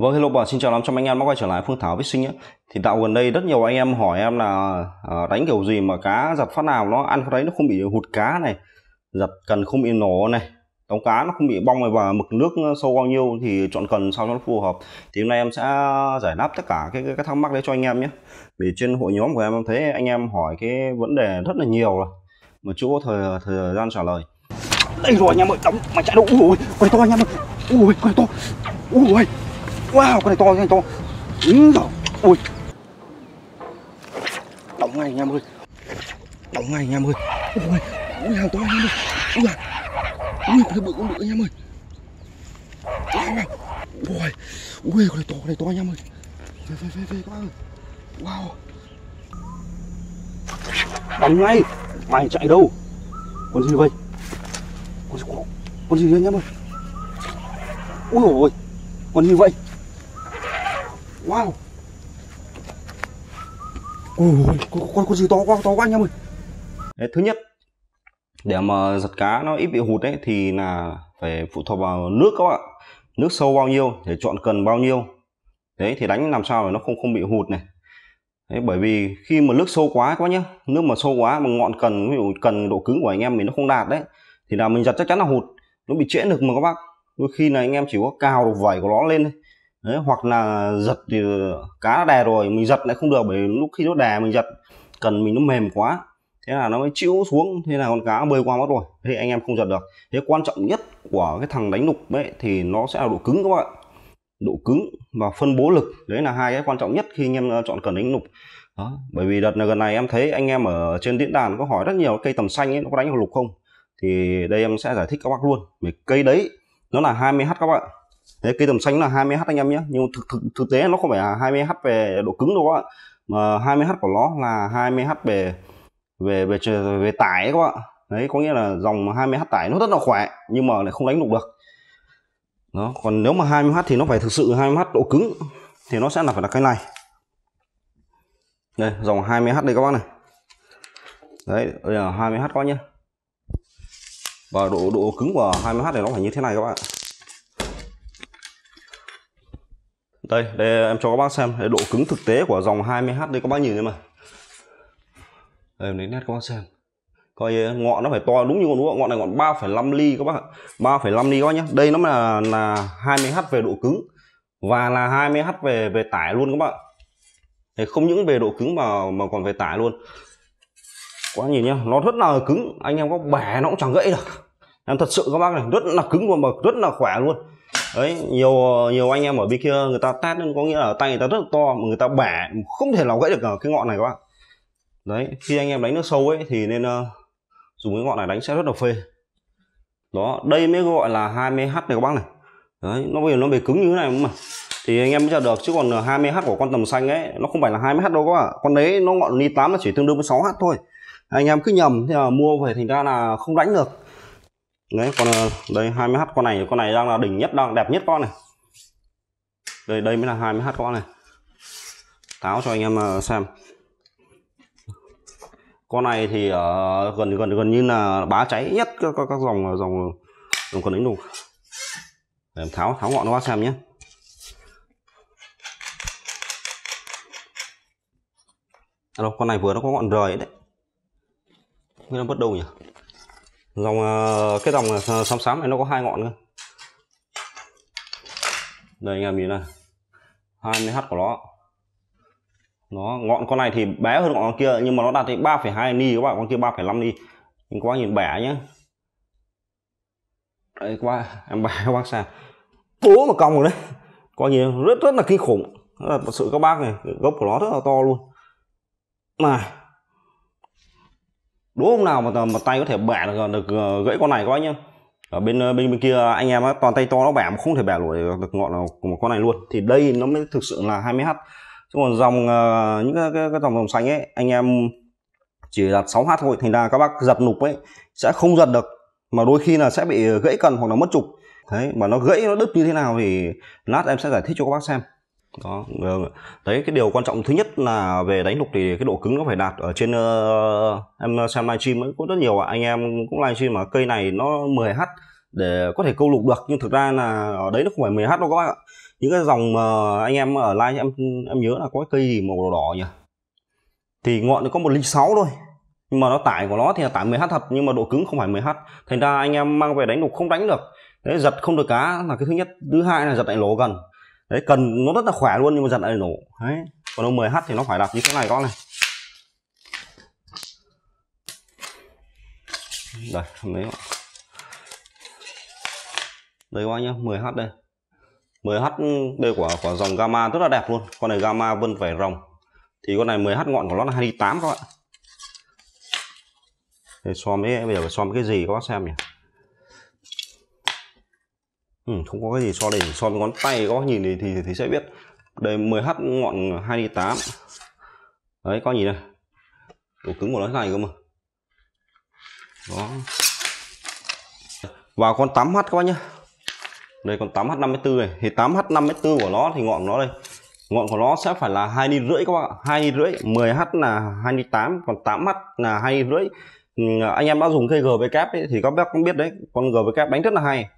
vâng hello bạn xin chào lắm trong anh em đã quay trở lại Phương Thảo Fishing ấy. thì tạo gần đây rất nhiều anh em hỏi em là uh, đánh kiểu gì mà cá giật phát nào nó ăn phát đấy nó không bị hụt cá này giật cần không bị nổ này tống cá nó không bị bong này và mực nước sâu bao nhiêu thì chọn cần sao cho nó phù hợp thì hôm nay em sẽ giải đáp tất cả cái, cái, cái thắc mắc đấy cho anh em nhé vì trên hội nhóm của em thấy anh em hỏi cái vấn đề rất là nhiều rồi mà chưa có thời thời gian trả lời đây rồi anh em ơi đóng mà chạy đâu ui quay to anh em ơi ui quay to ui Wow, con này to, con này to đúng rồi, ui Đóng ngay anh em ơi Đóng ngay anh em ơi Ui, ui hàng to anh em ơi Ui, à. ui con này bự, con bự anh em ơi Wow, ui Ui, con này to, con này to anh em ơi Về, về, về, về các bác ơi Wow Đóng ngay, mày chạy đâu Con gì vậy Con gì, con gì anh em ơi Ui dồi ôi, con gì vậy Wow Ui, con, con, con gì to quá, to quá anh em ơi Đấy, Thứ nhất Để mà giật cá nó ít bị hụt ấy Thì là phải phụ thuộc vào nước các bạn Nước sâu bao nhiêu, để chọn cần bao nhiêu Đấy thì đánh làm sao để nó không không bị hụt này Đấy, bởi vì khi mà nước sâu quá các bác nhé nước mà sâu quá mà ngọn cần ví dụ cần độ cứng của anh em mình nó không đạt đấy thì là mình giật chắc chắn là hụt nó bị trễ được mà các bác đôi khi là anh em chỉ có cào được vẩy của nó lên thôi đấy hoặc là giật thì cá nó đè rồi mình giật lại không được bởi lúc khi nó đè mình giật cần mình nó mềm quá thế là nó mới chịu xuống thế là con cá bơi qua mất rồi thế anh em không giật được thế quan trọng nhất của cái thằng đánh lục đấy thì nó sẽ là độ cứng các bạn độ cứng và phân bố lực đấy là hai cái quan trọng nhất khi anh em ờ, chọn cần đánh lục đó bởi vì đợt này gần này em thấy anh em ở trên diễn đàn có hỏi rất nhiều cây tầm xanh ấy nó có đánh lục không thì đây em sẽ giải thích các bác luôn về cây đấy nó là 20h các bạn Đấy, cây tầm xanh là 20h anh em nhé nhưng thực, thực thực tế nó không phải là 20h về độ cứng đâu các bạn mà 20h của nó là 20h về về về về tải các bạn đấy có nghĩa là dòng 20h tải nó rất là khỏe nhưng mà lại không đánh đục được đó còn nếu mà 20h thì nó phải thực sự 20h độ cứng thì nó sẽ là phải là cái này đây dòng 20h đây các bạn này đấy đây là 20h có nhé và độ độ cứng của 20h này nó phải như thế này các bạn đây đây em cho các bác xem đây, độ cứng thực tế của dòng 20h đây các bác nhìn đây mà đây em lấy nét các bác xem coi ngọn nó phải to đúng như con đũa ngọn này ngọn 3,5 ly các bác ạ 3,5 ly các bác nhé đây nó là là 20h về độ cứng và là 20h về về tải luôn các bạn Đấy, không những về độ cứng mà mà còn về tải luôn quá nhìn nhá nó rất là cứng anh em có bẻ nó cũng chẳng gãy được em thật sự các bác này rất là cứng và mà rất là khỏe luôn đấy nhiều nhiều anh em ở bên kia người ta tát có nghĩa là tay người ta rất là to mà người ta bẻ không thể nào gãy được cái ngọn này các bạn đấy khi anh em đánh nước sâu ấy thì nên uh, dùng cái ngọn này đánh sẽ rất là phê đó đây mới gọi là 20 h này các bác này đấy nó bây giờ nó bị cứng như thế này mà thì anh em mới ra được chứ còn 20h ờ, của con tầm xanh ấy nó không phải là 20h đâu các bạn con đấy nó ngọn ni 8 là chỉ tương đương với 6h thôi anh em cứ nhầm thế là mua về thành ra là không đánh được đấy con ờ, đây 20h con này con này đang là đỉnh nhất đang đẹp nhất con này đây đây mới là 20h con này tháo cho anh em ờ, xem con này thì ở ờ, gần gần gần như là bá cháy nhất các, các, các dòng dòng dòng con đánh đục để tháo tháo ngọn nó xem nhé à, đâu, con này vừa nó có ngọn rời đấy nguyên là bất đầu nhỉ dòng ờ, cái dòng ờ, xám xám này nó có hai ngọn cơ đây anh em nhìn này 20h của nó nó ngọn con này thì bé hơn ngọn kia nhưng mà nó đạt đến 3,2 ni các bạn con kia 3,5 ni mình qua nhìn bẻ nhé Đây qua em bẻ các bác xem bố mà cong rồi đấy coi như rất rất là kinh khủng rất là sự các bác này gốc của nó rất là to luôn này đố ông nào mà, mà tay có thể bẻ được, được ờ, gãy con này coi nhá ở bên ờ, bên bên kia anh em á, toàn tay to nó bẻ mà không thể bẻ nổi được ngọn nào của một con này luôn thì đây nó mới thực sự là 20 h chứ còn dòng uh, những cái, cái, cái dòng dòng xanh ấy anh em chỉ đặt 6 h thôi thành ra các bác giật nục ấy sẽ không giật được mà đôi khi là sẽ bị gãy cần hoặc là mất trục thế mà nó gãy nó đứt như thế nào thì lát em sẽ giải thích cho các bác xem đó ờ, đấy cái điều quan trọng thứ nhất là về đánh lục thì cái độ cứng nó phải đạt ở trên uh, em xem livestream ấy có rất nhiều anh em cũng livestream mà cây này nó 10h để có thể câu lục được nhưng thực ra là ở đấy nó không phải 10h đâu các bác ạ những cái dòng mà anh em ở live em em nhớ là có cái cây gì màu đỏ nhỉ thì ngọn nó có một linh sáu thôi nhưng mà nó tải của nó thì là tải 10h thật nhưng mà độ cứng không phải 10h thành ra anh em mang về đánh lục không đánh được đấy giật không được cá là cái thứ nhất thứ hai là giật lại lỗ gần đấy cần nó rất là khỏe luôn nhưng mà giật lại nổ đấy còn ông 10h thì nó phải đặt như thế này con này đây không lấy đây các bác nhá 10h đây 10h đây của của dòng gamma rất là đẹp luôn con này gamma vân vẩy rồng thì con này 10h ngọn của nó là 28 các bạn để xóm ấy bây giờ phải xóm cái gì các bác xem nhỉ ừ, không có cái gì so đỉnh so với ngón tay có nhìn thì, thì thì sẽ biết đây 10h ngọn 2 đi 8 đấy có nhìn này độ cứng của nó thế này cơ mà đó và con 8h các bác nhá đây con 8H54 này thì 8H54 của nó thì ngọn của nó đây ngọn của nó sẽ phải là hai đi rưỡi các bạn hai đi rưỡi 10H là hai đi tám còn 8H là hai đi rưỡi ừ, anh em đã dùng cây GV kép thì các bác cũng biết đấy con GV kép đánh rất là hay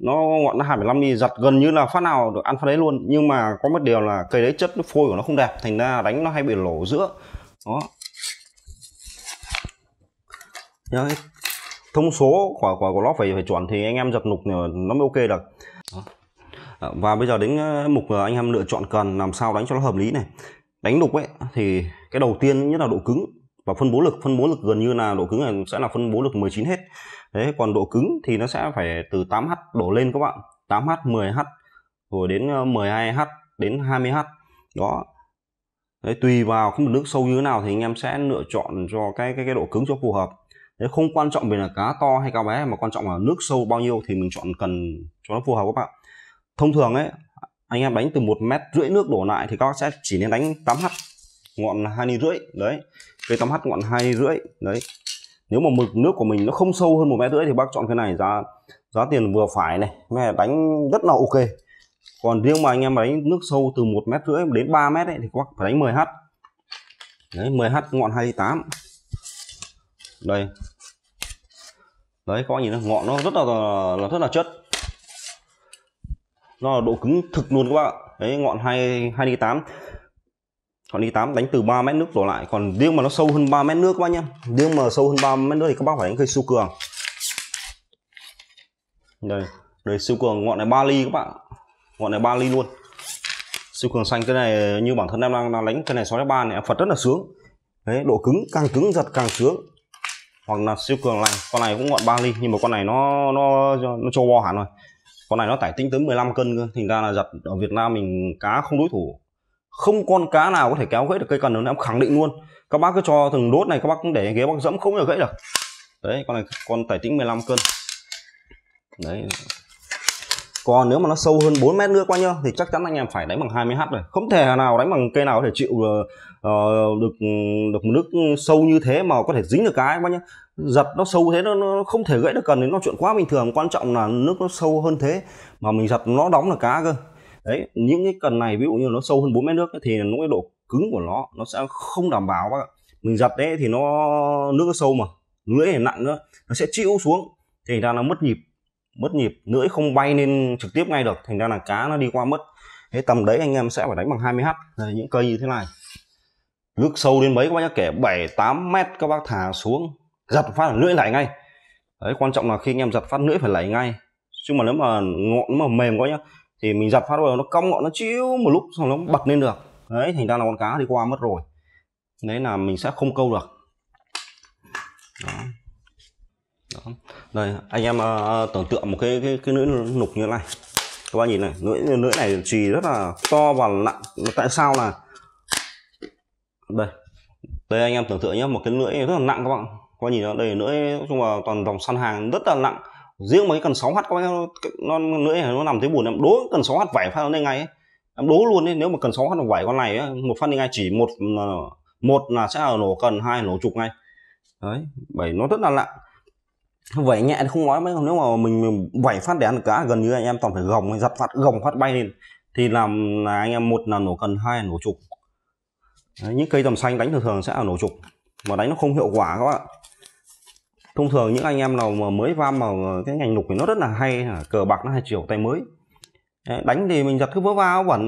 nó ngọn nó 25 mm giật gần như là phát nào được ăn phát đấy luôn nhưng mà có một điều là cây đấy chất nó phôi của nó không đẹp thành ra đánh nó hay bị lổ giữa đó Đấy. thông số của của của nó phải phải chuẩn thì anh em giật nục nó mới ok được ờ, và bây giờ đến ờ, mục anh em lựa chọn cần làm sao đánh cho nó hợp lý này đánh nục ấy thì cái đầu tiên nhất là độ cứng và phân bố lực phân bố lực gần như là độ cứng là sẽ là phân bố lực 19 hết đấy còn độ cứng thì nó sẽ phải từ 8h đổ lên các bạn 8h 10h rồi đến 12h ờ, đến 20h đó đấy, tùy vào cái mực nước sâu như thế nào thì anh em sẽ lựa chọn cho cái cái cái độ cứng cho phù hợp đấy không quan trọng về là cá to hay cá bé mà quan trọng là nước sâu bao nhiêu thì mình chọn cần cho nó phù hợp các bạn thông thường ấy anh em đánh từ một mét rưỡi nước đổ lại thì các bác sẽ chỉ nên đánh 8h ngọn hai ni rưỡi đấy cây tăm hắt ngọn hai ni rưỡi đấy nếu mà mực nước của mình nó không sâu hơn một mét rưỡi thì bác chọn cái này giá giá tiền vừa phải này mẹ đánh rất là ok còn riêng mà anh em đánh nước sâu từ một mét rưỡi đến 3 mét ấy, thì bác phải đánh 10 h đấy 10 h ngọn 28 đây đấy có bác nhìn ngọn nó rất là, là rất là chất nó là độ cứng thực luôn các bạn ạ đấy ngọn 2 28 còn đi 8 đánh từ 3 mét nước đổ lại còn riêng mà nó sâu hơn 3 mét nước các bác nhá riêng mà sâu hơn 3 mét nước thì các bác phải đánh cây siêu cường đây đây siêu cường ngọn này 3 ly các bạn ngọn này 3 ly luôn siêu cường xanh cái này như bản thân em đang, đánh cái này 6 ba này em phật rất là sướng đấy độ cứng càng cứng giật càng sướng hoặc là siêu cường lành con này cũng ngọn 3 ly nhưng mà con này nó nó nó cho bo hẳn rồi con này nó tải tính tới 15 cân cơ thành ra là giật ở Việt Nam mình cá không đối thủ không con cá nào có thể kéo gãy được cây cần nữa em khẳng định luôn các bác cứ cho từng đốt này các bác cũng để ghế bác dẫm không được gãy được đấy con này con tải tĩnh 15 cân đấy còn nếu mà nó sâu hơn 4 mét nữa qua nhá thì chắc chắn anh em phải đánh bằng 20h rồi không thể nào đánh bằng cây nào có thể chịu uh, được được nước sâu như thế mà có thể dính được cái quá nhá giật nó sâu thế nó, nó không thể gãy được cần đến nó chuyện quá bình thường quan trọng là nước nó sâu hơn thế mà mình giật nó đóng được cá cơ đấy những cái cần này ví dụ như nó sâu hơn 4 mét nước ấy, thì những cái độ cứng của nó nó sẽ không đảm bảo bác ạ mình giật đấy thì nó nước nó sâu mà lưỡi thì nặng nữa nó sẽ chịu xuống thì thành ra nó mất nhịp mất nhịp lưỡi không bay lên trực tiếp ngay được thành ra là cá nó đi qua mất thế tầm đấy anh em sẽ phải đánh bằng 20 h rồi những cây như thế này nước sâu đến mấy các bác nhá kể 7 8 mét các bác thả xuống giật phát là lưỡi lại ngay đấy quan trọng là khi anh em giật phát lưỡi phải lại ngay chứ mà nếu mà ngọn mà mềm quá nhá thì mình giật phát rồi nó cong ngọn nó chiếu một lúc xong nó bật lên được đấy thành ra là con cá đi qua mất rồi đấy là mình sẽ không câu được đó. Đó. đây anh em uh, tưởng tượng một cái cái, cái lưỡi nục như thế này các bạn nhìn này lưỡi lưỡi này chì rất là to và nặng tại sao là đây đây anh em tưởng tượng nhé một cái lưỡi rất là nặng các bạn các nhìn nó đây lưỡi chung là toàn dòng săn hàng rất là nặng riêng mấy cần 6 h các bác nó nữa nó nằm thế buồn em đố cần 6 h vải phát lên ngay ấy. em đố luôn đấy nếu mà cần 6 h vải con này ấy, một phát lên ngay chỉ một một là sẽ là nổ cần hai nổ trục ngay đấy bởi nó rất là lạ vẩy nhẹ không nói mấy nếu mà mình, mình vẩy phát để ăn cá gần như anh em toàn phải gồng giật phát gồng phát bay lên thì làm là anh em một là nổ cần hai là nổ trục đấy, những cây tầm xanh đánh thường thường sẽ là nổ trục mà đánh nó không hiệu quả các bạn ạ thông thường những anh em nào mà mới vam vào cái ngành lục thì nó rất là hay cờ bạc nó hay chiều tay mới đánh thì mình giật cứ vớ vào vẫn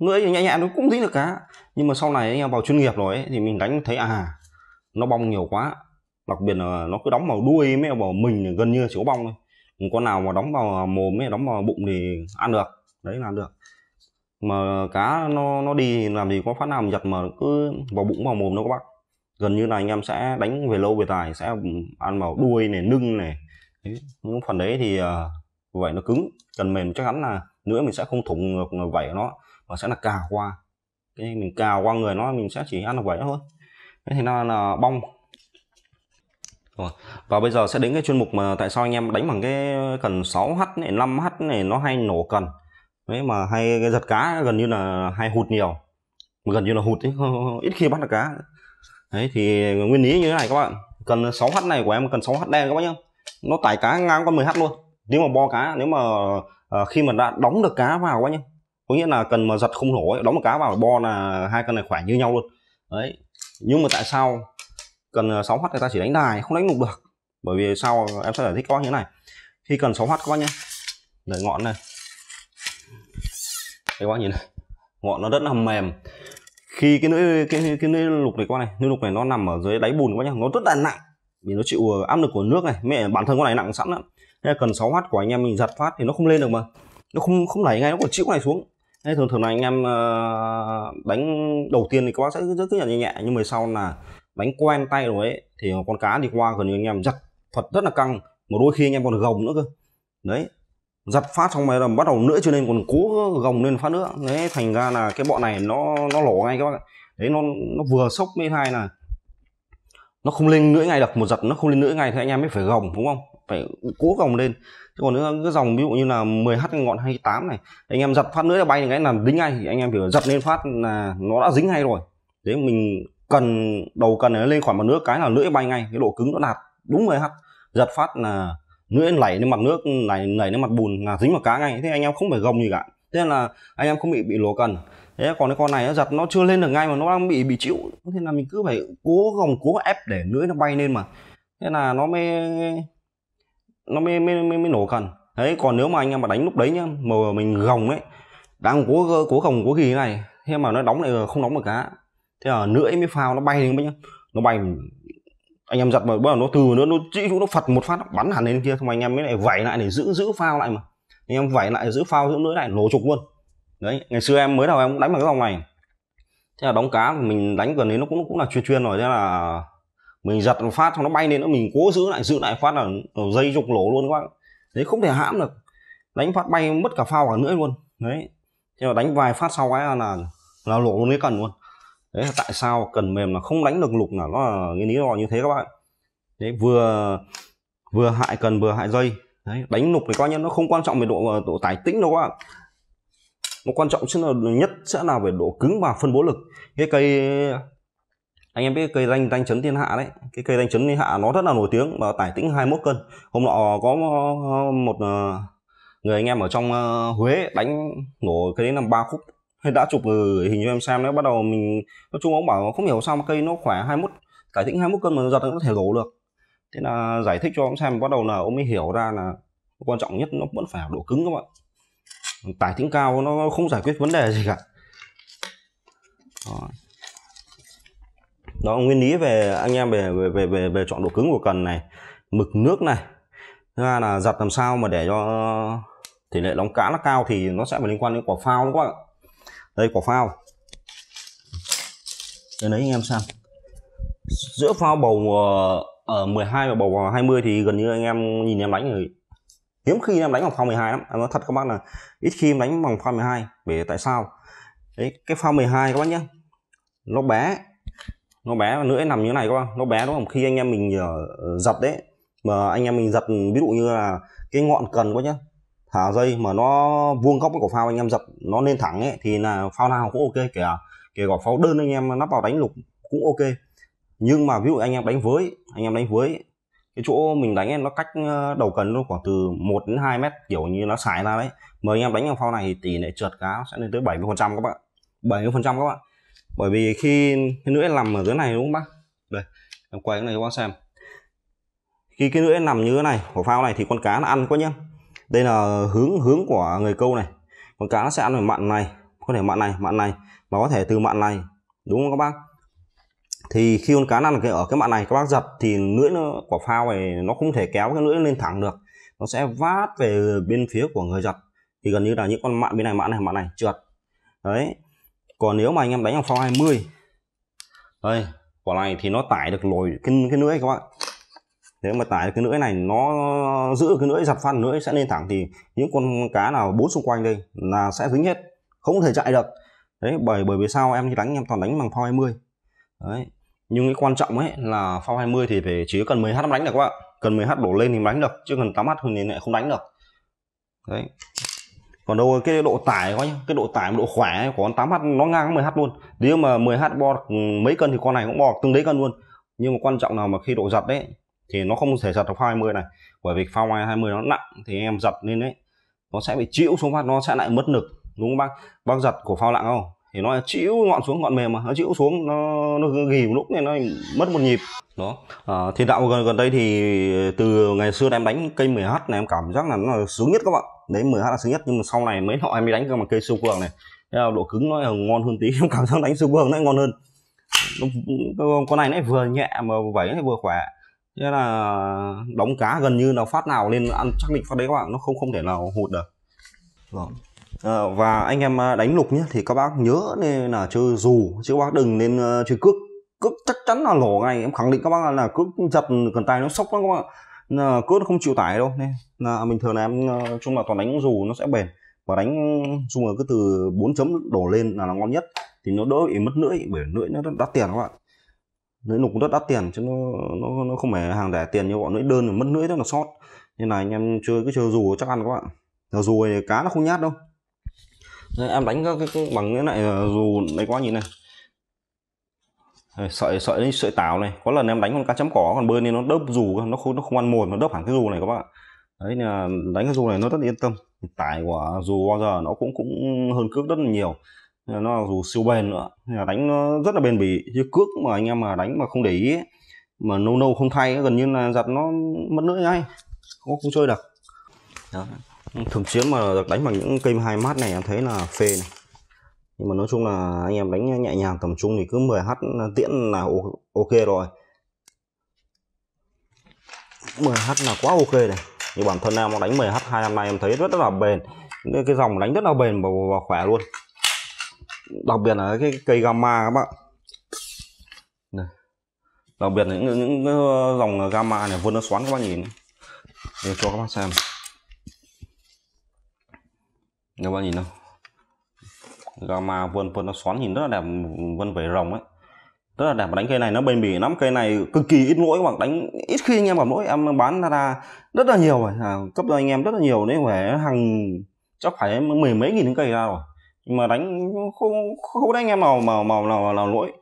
lưỡi nhẹ nhẹ nó cũng dính được cá nhưng mà sau này anh em vào chuyên nghiệp rồi ấy, thì mình đánh thấy à nó bong nhiều quá đặc biệt là nó cứ đóng vào đuôi mẹ vào mình gần như chỉ có bong thôi con nào mà đóng vào mồm ấy đóng vào bụng thì ăn được đấy là được mà cá nó nó đi làm gì có phát nào mà giật mà cứ vào bụng vào mồm đâu các bắt gần như là anh em sẽ đánh về lâu về tài sẽ ăn vào đuôi này nưng này những phần đấy thì uh, ờ, vậy nó cứng cần mềm chắc chắn là nữa mình sẽ không thủng được vảy nó mà sẽ là cào qua cái mình cào qua người nó mình sẽ chỉ ăn được vảy thôi thế thì nó là bong rồi. Và bây giờ sẽ đến cái chuyên mục mà tại sao anh em đánh bằng cái cần 6H này, 5H này nó hay nổ cần. Đấy mà hay cái giật cá gần như là hay hụt nhiều. Gần như là hụt ấy, ít khi bắt được cá đấy thì nguyên lý như thế này các bạn cần 6h này của em cần 6h đen các bác nhá nó tải cá ngang con 10h luôn nếu mà bo cá nếu mà à, khi mà đã đóng được cá vào quá nhá có nghĩa là cần mà giật không nổ ấy, đóng một cá vào bo là hai cân này khỏe như nhau luôn đấy nhưng mà tại sao cần 6 ờ, h người ta chỉ đánh đài không đánh lục được bởi vì sao em sẽ giải thích có như thế này khi cần 6 h các bác nhé để ngọn này các bác nhìn này ngọn nó rất là mềm khi cái lưỡi cái, cái lưỡi lục này con này lưỡi lục này nó nằm ở dưới đáy bùn các bác nhá nó rất là nặng vì nó chịu ờ, áp lực của nước này mẹ bản thân con này nặng sẵn lắm nên cần 6 h của anh em mình giật phát thì nó không lên được mà nó không không đẩy ngay nó còn chịu này xuống nên thường thường là anh em đánh ờ, đầu tiên thì các bác sẽ rất là nhẹ nhẹ nhưng mà sau là đánh quen tay rồi ấy thì con cá đi qua gần như anh em giật thật rất là căng một đôi khi anh em còn gồng nữa cơ đấy giật phát xong rồi là bắt đầu nữa cho nên còn cố gồng lên phát nữa đấy thành ra là cái bọn này nó nó lổ ngay các bạn ạ đấy nó nó vừa sốc mấy hai là nó không lên nữa ngay được một giật nó không lên nữa ngay thì anh em mới phải gồng đúng không phải cố gồng lên chứ còn nữa cái dòng ví dụ như là 10h ngọn 28 này anh em giật phát nữa là bay thì cái là đính ngay thì anh em phải giật lên phát là nó đã dính ngay rồi đấy mình cần đầu cần nó lên khoảng một nước cái là lưỡi bay ngay cái độ cứng nó đạt đúng 10h giật phát là nữa lẩy lên mặt nước này nảy lên mặt bùn là dính vào cá ngay thế anh em không phải gồng gì cả thế là anh em không bị bị lố cần thế còn cái con này nó giật nó chưa lên được ngay mà nó đang bị bị chịu thế là mình cứ phải cố gồng cố ép để lưỡi nó bay lên mà thế là nó mới nó mới mới, mới, mới nổ cần đấy còn nếu mà anh em mà đánh lúc đấy nhá mà mình gồng ấy đang cố cố gồng cố gì này thế mà nó đóng lại không đóng được cá thế là lưỡi mới phao nó bay lên nhá nó bay anh em giật mà bắt đầu nó từ nữa nó chỉ nó phật một phát bắn hẳn lên kia xong anh em mới lại vẩy lại để giữ giữ phao lại mà anh em vẩy lại giữ phao giữ nữa lại nổ trục luôn đấy ngày xưa em mới đầu em cũng đánh bằng cái dòng này thế là đóng cá mình đánh gần đấy nó cũng cũng là chuyên chuyên rồi thế là mình giật một phát xong nó bay lên nữa mình cố giữ lại giữ lại phát là dây trục lỗ luôn quá đấy không thể hãm được đánh phát bay mất cả phao cả nữa luôn đấy thế là đánh vài phát sau cái là là lỗ luôn cái cần luôn đấy là tại sao cần mềm là không đánh được lục là nó là cái lý do như thế các bạn đấy vừa vừa hại cần vừa hại dây đấy đánh lục thì coi như nó không quan trọng về độ độ tải tĩnh đâu các bạn nó quan trọng sẽ là nhất sẽ là về độ cứng và phân bố lực cái cây anh em biết cây danh danh chấn thiên hạ đấy cái cây danh chấn thiên hạ nó rất là nổi tiếng và tải tĩnh 21 cân hôm nọ có một ờ, ờ, người anh em ở trong ờ, huế đánh nổ cái đấy là ba khúc đã chụp rồi hình cho em xem đấy bắt đầu mình nói chung ông bảo không hiểu sao mà cây nó khỏe 21 cải tĩnh 21 cân mà giật nó có thể gấu được thế là giải thích cho ông xem bắt đầu là ông mới hiểu ra là quan trọng nhất nó vẫn phải độ cứng các bạn tải tính cao nó không giải quyết vấn đề gì cả đó, nguyên lý về anh em về về về về, về chọn độ cứng của cần này mực nước này thứ hai là giặt làm sao mà để cho tỷ lệ nóng cá nó cao thì nó sẽ phải liên quan đến quả phao đúng không ạ đây quả phao để lấy anh em xem giữa phao bầu ở ờ, 12 ờ, và bầu vào 20 thì gần như anh em nhìn em đánh rồi hiếm khi em đánh bằng phao 12 lắm em nói thật các bác là ít khi em đánh bằng phao 12 bởi tại sao đấy cái phao 12 các bác nhé nó bé nó bé và nữa nằm như thế này các bác nó bé đúng không khi anh em mình ờ, giật đấy mà anh em mình giật ví dụ như là cái ngọn cần quá nhá thả dây mà nó vuông góc của phao anh em dập nó lên thẳng ấy thì là phao nào cũng ok kể kể quả phao đơn anh em lắp vào đánh lục cũng ok nhưng mà ví dụ anh em đánh với anh em đánh với cái chỗ mình đánh ấy, nó cách ờ, đầu cần nó khoảng từ 1 đến 2 mét kiểu như nó xài ra đấy mà anh em đánh vào phao này thì tỷ lệ trượt cá sẽ lên tới 70 phần trăm các bạn 70 phần trăm các bạn bởi vì khi cái nữa nằm ở dưới này đúng không bác đây em quay cái này cho bác xem khi cái nữa nằm như thế này của phao này thì con cá nó ăn quá nhá đây là hướng hướng của người câu này con cá nó sẽ ăn phải mặn này có thể mặn này mặn này mà có thể từ mặn này đúng không các bác thì khi con cá ăn ở cái mặn này các bác giật thì lưỡi nó, quả phao này nó không thể kéo cái lưỡi lên thẳng được nó sẽ vát về bên phía của người giật thì gần như là những con mặn bên này mặn này mặn này trượt đấy còn nếu mà anh em đánh bằng phao 20 đây quả này thì nó tải được lồi cái cái lưỡi các bạn thế mà tải cái lưỡi này nó giữ cái lưỡi dập phân lưỡi sẽ lên thẳng thì những con cá nào bốn xung quanh đây là sẽ dính hết không thể chạy được đấy bởi bởi vì sao em đi đánh em toàn đánh bằng phao 20 đấy nhưng cái quan trọng ấy là phao 20 thì phải chỉ cần 10h đánh được các bạn cần 10h đổ lên thì đánh được chứ cần 8h thì lại không đánh được đấy còn đâu cái độ tải coi cái độ tải độ khỏe của con 8h nó ngang 10h luôn nếu mà 10h bo mấy cân thì con này cũng bo tương đấy cân luôn nhưng mà quan trọng là mà khi độ giật đấy thì nó không thể giật được phao 20 này bởi vì phao 20 nó nặng thì em giật lên đấy nó sẽ bị chịu xuống phát nó sẽ lại mất lực đúng không bác bác giật của phao nặng không thì nó chịu ngọn xuống ngọn mềm mà nó chịu xuống nó nó ghì một lúc nên nó mất một nhịp đó à, thì đạo gần gần đây thì từ ngày xưa em đánh cây 10h này em cảm giác là nó là sướng nhất các bạn đấy 10h là sướng nhất nhưng mà sau này mấy họ em mới đánh cơ mà cây siêu cường này Thế là độ cứng nó là ngon hơn tí em cảm giác đánh siêu cường nó ngon hơn con này nó vừa nhẹ mà vẩy nó vừa khỏe nghĩa là đóng cá gần như là phát nào lên ăn xác định phát đấy các bạn nó không không thể nào hụt được vâng à, và anh em à, đánh lục nhé thì các bác nhớ nên là chơi dù chứ các bác đừng nên uh, chơi cước cước chắc chắn là lổ ngay em khẳng định các bác là cước giật cần tay nó sốc lắm các bạn là cước nó không chịu tải đâu nên là à, bình thường là em ờ, chung là toàn đánh dù nó sẽ bền và đánh chung là cứ từ 4 chấm đổ lên là nó ngon nhất thì nó đỡ bị mất lưỡi bởi lưỡi nó đắt tiền các bạn lưỡi nục rất đắt tiền chứ nó nó nó không phải hàng rẻ tiền như bọn lưỡi đơn rồi mất lưỡi rất là sót nên là anh em chơi cứ chơi dù chắc ăn các bạn là dù này cá nó không nhát đâu Đây, em đánh các cái bằng cái này dù đấy quá nhìn này sợi sợi sợi tảo này có lần em đánh con cá chấm cỏ còn bơi nên nó đớp dù nó không nó không ăn mồi mà đớp hẳn cái dù này các bạn đấy là đánh cái dù này nó rất yên tâm tải của dù bao giờ nó cũng cũng hơn cước rất là nhiều nó là dù siêu bền nữa là đánh nó rất là bền bỉ chứ cước mà anh em mà đánh mà không để ý ấy, mà nâu nâu không thay ấy, gần như là giặt nó mất nữa ngay không, không chơi được Đó. thường chiến mà được đánh bằng những cây hai mát này em thấy là phê này nhưng mà nói chung là anh em đánh nhẹ nhàng tầm trung thì cứ 10 h tiễn là ok rồi 10 h là quá ok này như bản thân em đánh 10 h hai năm nay em thấy rất, là bền cái, dòng đánh rất là bền và khỏe luôn đặc biệt là cái cây gamma các bạn này. đặc biệt là những những cái dòng gamma này vươn nó xoắn các bạn nhìn để cho các bạn xem các bạn nhìn không gamma vươn vươn nó xoắn nhìn rất là đẹp vươn vẩy rồng ấy rất là đẹp đánh cây này nó bền bỉ lắm cây này cực kỳ ít lỗi các bạn đánh ít khi anh em gặp lỗi em bán ra rất là nhiều rồi à, cấp cho anh em rất là nhiều đấy phải hàng chắc phải mười mấy nghìn cây ra rồi mà đánh không không đánh anh em nào màu màu nào nào lỗi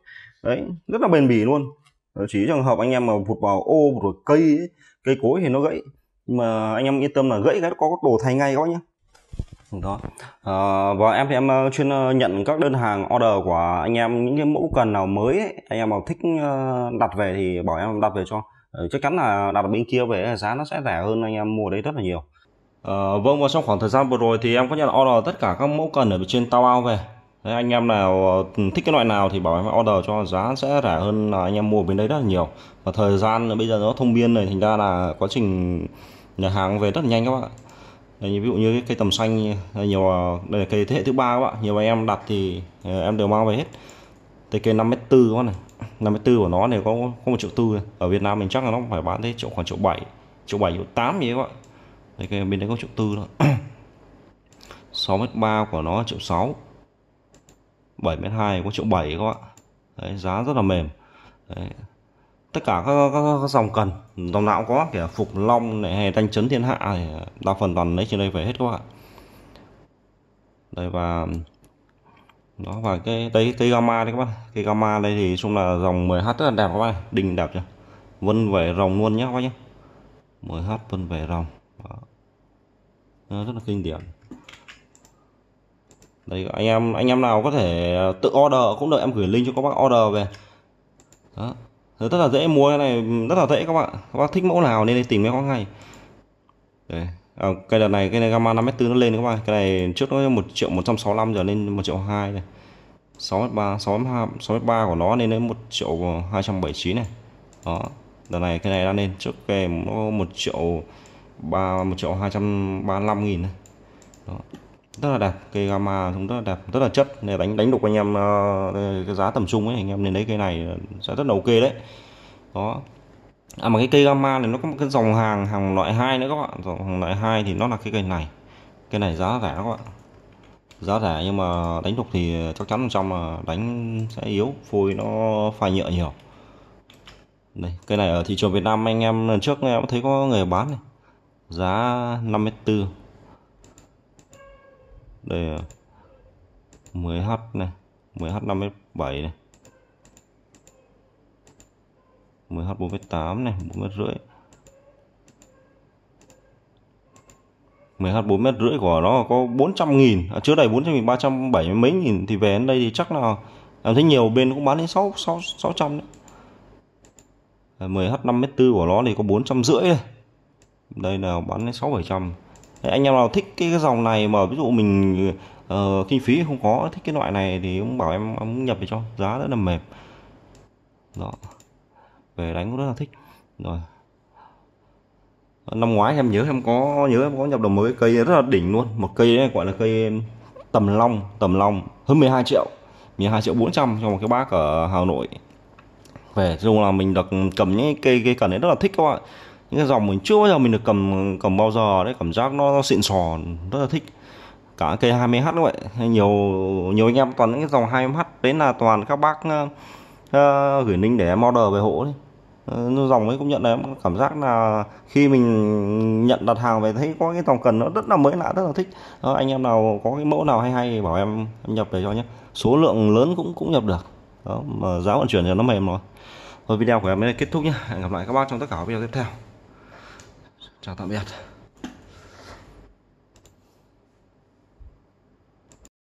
đấy rất là bền bỉ luôn ờ, chỉ trường hợp anh em mà vụt vào ô rồi cây ấy, cây cối thì nó gãy nhưng mà anh em yên tâm là gãy cái có đồ thay ngay các nhé đó à, và em thì em ờ, chuyên nhận các đơn hàng order của anh em những cái mẫu cần nào mới ấy, anh em nào thích đặt về thì bảo em đặt về cho chắc chắn là đặt ở bên kia về giá nó sẽ rẻ hơn anh em mua đấy rất là nhiều Ờ, vâng và trong khoảng thời gian vừa rồi thì em có nhận order tất cả các mẫu cần ở trên tao ao về Đấy, anh em nào ờ, thích cái loại nào thì bảo em order cho giá sẽ rẻ hơn là anh em mua ở bên đấy rất là nhiều và thời gian bây giờ nó thông biên này thành ra là quá trình nhà hàng về rất là nhanh các bạn như ví dụ như cái cây tầm xanh nhiều ờ, đây là cây thế hệ thứ ba các bạn nhiều anh em đặt thì ờ, em đều mang về hết cây cây 5m4 các bạn này 5m4 của nó này có có một triệu tư ở Việt Nam mình chắc là nó phải bán thế triệu khoảng triệu 7 triệu 7 triệu 8 gì các bạn đây cái bên đấy có triệu tư thôi 6 mét 3 của nó triệu 6 7 mét 2 có triệu 7 các bạn giá rất là mềm đấy. tất cả các, các, các dòng cần dòng nào cũng có kể phục long này hay thanh chấn thiên hạ này, đa phần toàn lấy trên đây về hết các bạn đây và đó và cái đây cây gamma đấy các bạn cây gamma đây thì chung là dòng 10h rất là đẹp các bạn đình đẹp chưa vân về rồng luôn nhé các bạn nhé 10h vân về rồng đó nó rất là kinh điển đấy anh em anh em nào có thể ờ, tự order cũng được em gửi link cho các bác order về đó rất là dễ mua cái này rất là dễ các bạn các bác thích mẫu nào nên đi tìm mấy con ngay đấy à, ờ, cây đợt này cái này gamma 5 m4 nó lên các bạn cái này trước nó 1 triệu 165 giờ lên 1 triệu 2 này 6m3 6m2 6m3 của nó lên đến 1 triệu 279 này đó đợt này cái này đang lên trước kèm nó 1 triệu ba một triệu hai trăm ba mươi lăm nghìn đó. rất là đẹp cây gamma cũng rất là đẹp rất là chất để đánh đánh đục anh em ờ, cái giá tầm trung ấy anh em nên lấy cây này sẽ rất là ok đấy đó à mà cái cây gamma này nó có một cái dòng hàng hàng loại hai nữa các bạn dòng loại hai thì nó là cái cây này cây này giá rẻ các bạn giá rẻ nhưng mà đánh đục thì chắc chắn trong mà đánh sẽ yếu phôi nó phai nhựa nhiều đây cây này ở thị trường Việt Nam anh em lần trước em thấy có người bán này giá 54 đây 10h à. này 10h 57 này 10h 48 này 4 mét rưỡi 10h 4 mét rưỡi của nó có 400 nghìn à, trước đây 400 nghìn 370 mấy nghìn thì về đến đây thì chắc là em thấy nhiều bên cũng bán đến 6, 6, 600 đấy 10h à, 54 của nó thì có 450 này đây là bán đến 6 trăm anh em nào thích cái, cái dòng này mà ví dụ mình uh, kinh phí không có thích cái loại này thì cũng bảo em ông nhập về cho giá rất là mềm đó về đánh cũng rất là thích rồi năm ngoái em nhớ em có nhớ em có nhập đồng mới cây rất là đỉnh luôn một cây ấy, gọi là cây tầm long tầm long hơn 12 triệu 12 triệu 400 cho một cái bác ở Hà Nội về dùng là mình được cầm những cây cây cần đấy rất là thích các bạn những cái dòng mình chưa bao giờ mình được cầm cầm bao giờ đấy cảm giác nó, nó xịn sò rất là thích cả cây 20h như vậy nhiều nhiều anh em toàn những cái dòng 20h đấy là toàn các bác uh, gửi link để order về hộ đấy uh, dòng ấy cũng nhận đấy cảm giác là khi mình nhận đặt hàng về thấy có cái dòng cần nó rất là mới lạ rất là thích uh, anh em nào có cái mẫu nào hay hay thì bảo em em nhập về cho nhé số lượng lớn cũng cũng nhập được đó mà giá vận chuyển thì nó mềm rồi thôi video của em đến kết thúc nhé hẹn gặp lại các bác trong tất cả video tiếp theo 咱不看。